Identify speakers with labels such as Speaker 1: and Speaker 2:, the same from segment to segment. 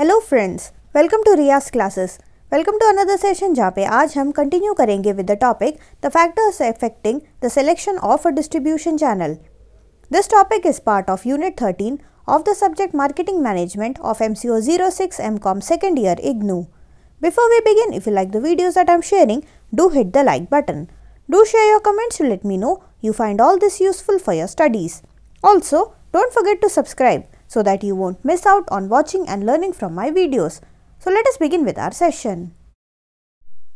Speaker 1: Hello friends welcome to Riyaz classes welcome to another session जहाँ पे आज हम कंटिन्यू करेंगे with the topic the factors affecting the selection of a distribution channel this topic is part of unit 13 of the subject Marketing Management of MCO 06 MCOM second year IGNU. Before we begin, if you like the videos that I'm sharing, do hit the like button. Do share your comments to let me know you find all this useful for your studies. Also, don't forget to subscribe so that you won't miss out on watching and learning from my videos. So let us begin with our session.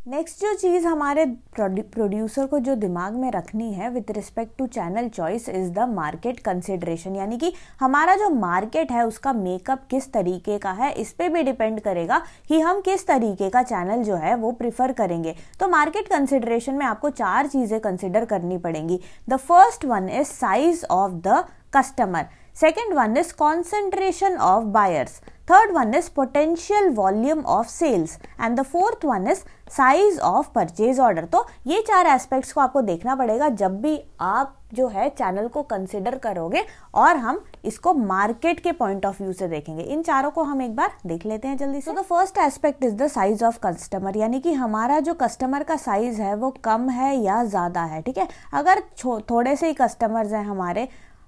Speaker 1: Next जो चीज़ हमारे producer को जो दिमाग में रखनी है with respect to channel choice is the market consideration यानी कि हमारा जो मार्केट है उसका मेकअप किस तरीके का है इस पर भी डिपेंड करेगा कि हम किस तरीके का चैनल जो है वो प्रिफर करेंगे तो मार्केट कंसिडरेशन में आपको चार चीज़ें कंसिडर करनी पड़ेंगी the first one is size of the customer second one is concentration of buyers third one is potential volume of sales and the fourth one is size of purchase order तो ये चार aspects को आपको देखना पड़ेगा जब भी आप जो है चैनल को कंसिडर करोगे और हम इसको मार्केट के पॉइंट ऑफ व्यू से देखेंगे इन चारों को हम एक बार देख लेते हैं जल्दी से तो first aspect is the size of customer यानी कि हमारा जो कस्टमर का साइज है वो कम है या ज़्यादा है ठीक है अगर थोड़े से ही कस्टमर्स हैं हमारे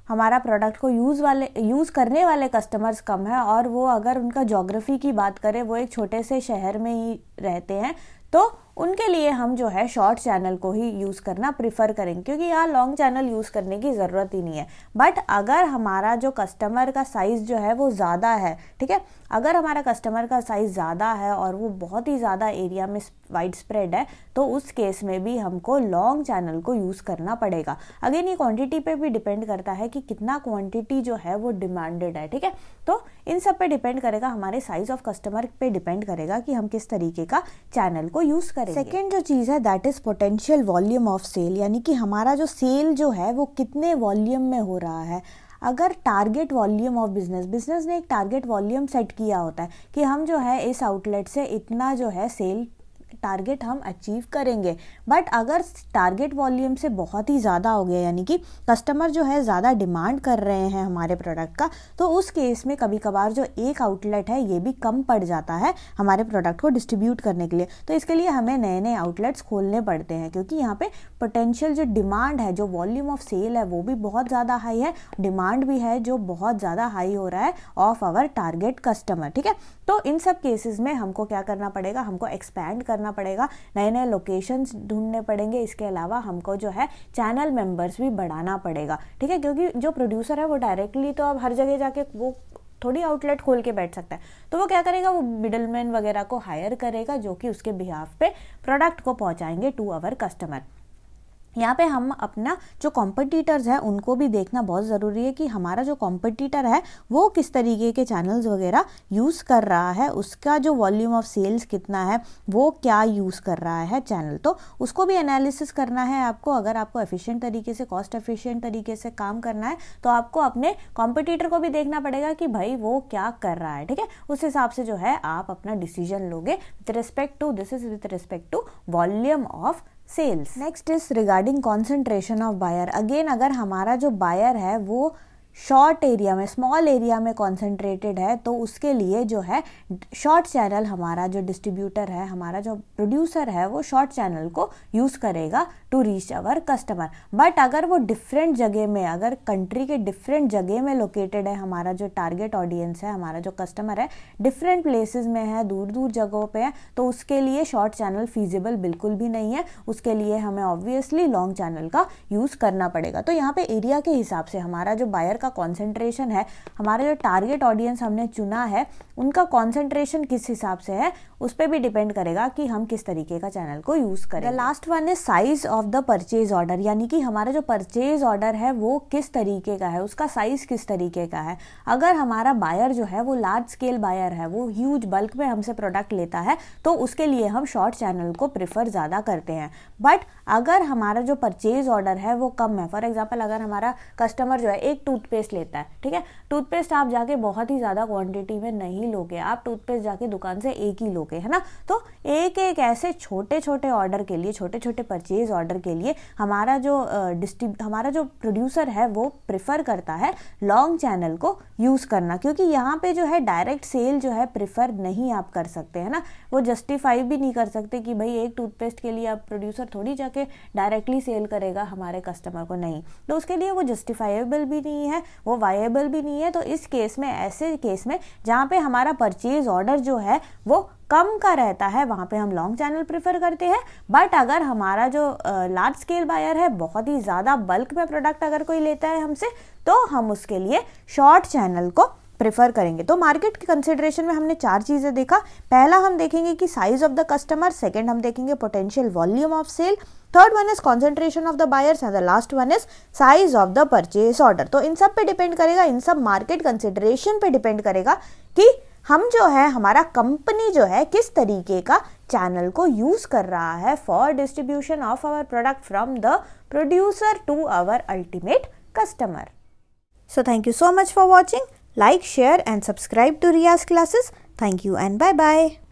Speaker 1: हमारा प्रोडक्ट को यूज़ वाले यूज़ करने वाले कस्टमर्स कम है और वो अगर उनका जोग्राफ़ी की बात करें वो एक छोटे से शहर में ही रहते हैं तो उनके लिए हम जो है शॉर्ट चैनल को ही यूज़ करना प्रिफर करेंगे क्योंकि यहाँ लॉन्ग चैनल यूज़ करने की ज़रूरत ही नहीं है बट अगर हमारा जो कस्टमर का साइज़ जो है वो ज़्यादा है ठीक है अगर हमारा कस्टमर का साइज़ ज़्यादा है और वो बहुत ही ज़्यादा एरिया में वाइड स्प्रेड है तो उस केस में भी हमको लॉन्ग चैनल को यूज़ करना पड़ेगा अगेन ये क्वान्टिटी पर भी डिपेंड करता है कि कितना क्वान्टिटी जो है वो डिमांडेड है ठीक है तो इन सब पर डिपेंड करेगा हमारे साइज़ ऑफ कस्टमर पर डिपेंड करेगा कि हम किस तरीके का चैनल को यूज़ करें करेंगे सेकेंड जो चीज है that is potential volume of sale यानी कि हमारा जो सेल जो है वो कितने वॉल्यूम में हो रहा है अगर target volume of business business ने एक टारगेट वॉल्यूम सेट किया होता है कि हम जो है इस आउटलेट से इतना जो है सेल टारगेट हम अचीव करेंगे बट अगर टारगेट वॉल्यूम से बहुत ही ज़्यादा हो गया यानी कि कस्टमर जो है ज़्यादा डिमांड कर रहे हैं हमारे प्रोडक्ट का तो उस केस में कभी कभार जो एक आउटलेट है ये भी कम पड़ जाता है हमारे प्रोडक्ट को डिस्ट्रीब्यूट करने के लिए तो इसके लिए हमें नए नए आउटलेट्स खोलने पड़ते हैं क्योंकि यहाँ पे पोटेंशियल जो डिमांड है जो वॉल्यूम ऑफ सेल है वो भी बहुत ज़्यादा हाई है डिमांड भी है जो बहुत ज़्यादा हाई हो रहा है ऑफ आवर टारगेट कस्टमर ठीक है तो इन सब केसेस में हमको क्या करना पड़ेगा हमको एक्सपैंड करना करना पड़ेगा नए नए लोकेशंस ढूंढने पड़ेंगे इसके अलावा हमको जो है चैनल मेंबर्स भी बढ़ाना पड़ेगा ठीक है क्योंकि जो प्रोड्यूसर है वो डायरेक्टली तो अब हर जगह जाके वो थोड़ी आउटलेट खोल के बैठ सकता है तो वो क्या करेगा वो मिडलमैन वगैरह को हायर करेगा जो कि उसके बिहाफ पे प्रोडक्ट को पहुंचाएंगे टू आवर कस्टमर यहाँ पे हम अपना जो कॉम्पिटिटर्स हैं उनको भी देखना बहुत ज़रूरी है कि हमारा जो कॉम्पिटिटर है वो किस तरीके के चैनल्स वगैरह यूज़ कर रहा है उसका जो वॉल्यूम ऑफ सेल्स कितना है वो क्या यूज़ कर रहा है चैनल तो उसको भी एनालिसिस करना है आपको अगर आपको एफिशिएंट तरीके से कॉस्ट एफिशिएंट तरीके से काम करना है तो आपको अपने कॉम्पिटिटर को भी देखना पड़ेगा कि भाई वो क्या कर रहा है ठीक है उस हिसाब से जो है आप अपना डिसीजन लोगे with respect to this is with respect to volume of sales next is regarding concentration of buyer again अगर हमारा जो बायर है वो शॉर्ट एरिया में स्मॉल एरिया में कॉन्सेंट्रेटेड है तो उसके लिए जो है शॉर्ट चैनल हमारा जो डिस्ट्रीब्यूटर है हमारा जो प्रोड्यूसर है वो शॉर्ट चैनल को यूज़ करेगा to reach our customer but अगर वो डिफरेंट जगह में अगर कंट्री के डिफरेंट जगह में लोकेटेड है हमारा जो टारगेट ऑडियंस है हमारा जो कस्टमर है डिफरेंट प्लेसेस में है दूर दूर जगहों पर है तो उसके लिए शॉर्ट चैनल फीजिबल बिल्कुल भी नहीं है उसके लिए हमें ऑब्वियसली लॉन्ग चैनल का यूज़ करना पड़ेगा तो यहाँ पर एरिया के हिसाब से हमारा जो बायर का कॉन्सेंट्रेशन है हमारे जो टारगेट ऑडियंस हमने चुना है उनका कॉन्सेंट्रेशन किस हिसाब से है उस पर भी डिपेंड करेगा कि हम किस तरीके का चैनल को यूज़ करें लास्ट वन है size of the purchase order यानी कि हमारा जो परचेज ऑर्डर है वो किस तरीके का है उसका साइज किस तरीके का है अगर हमारा बायर जो है वो लार्ज स्केल बायर है वो ह्यूज बल्क में हमसे प्रोडक्ट लेता है तो उसके लिए हम शॉर्ट चैनल को प्रिफर ज़्यादा करते हैं बट अगर हमारा जो परचेज ऑर्डर है वो कम है फॉर एग्जाम्पल अगर हमारा कस्टमर जो है एक टूथ टूथपेस्ट लेता है ठीक है टूथपेस्ट आप जाके बहुत ही ज़्यादा क्वांटिटी में नहीं लोगे आप टूथपेस्ट जाके दुकान से एक ही लोगे है ना तो एक एक ऐसे छोटे छोटे ऑर्डर के लिए छोटे छोटे परचेज ऑर्डर के लिए हमारा जो डिस्ट्रीब uh, हमारा जो प्रोड्यूसर है वो प्रिफर करता है लॉन्ग चैनल को यूज़ करना क्योंकि यहाँ पे जो है डायरेक्ट सेल जो है प्रिफर नहीं आप कर सकते है ना वो जस्टिफाई भी नहीं कर सकते कि भाई एक टूथपेस्ट के लिए आप प्रोड्यूसर थोड़ी जाके डायरेक्टली सेल करेगा हमारे कस्टमर को नहीं तो उसके लिए वो जस्टिफाइबल भी नहीं है वो वायबल भी नहीं है तो इस केस में ऐसे केस में जहाँ पे हमारा परचेज ऑर्डर जो है वो कम का रहता है वहाँ पे हम लॉन्ग चैनल प्रेफर करते हैं बट अगर हमारा जो लार्ज स्केल बायर है बहुत ही ज़्यादा बल्क में प्रोडक्ट अगर कोई लेता है हमसे तो हम उसके लिए शॉर्ट चैनल को प्रेफर करेंगे तो मार्केट के कंसिडरेशन में हमने चार चीज़ें देखा पहला हम देखेंगे कि size of the customer second हम देखेंगे potential volume of sale third one is concentration of the buyers and the last one is size of the purchase order तो इन सब पे डिपेंड करेगा इन सब मार्केट कंसिडरेशन पे डिपेंड करेगा कि हम जो है हमारा कंपनी जो है किस तरीके का चैनल को यूज़ कर रहा है for distribution of our product from the producer to our ultimate customer so thank you so much for watching like share and subscribe to Riyaz classes thank you and bye bye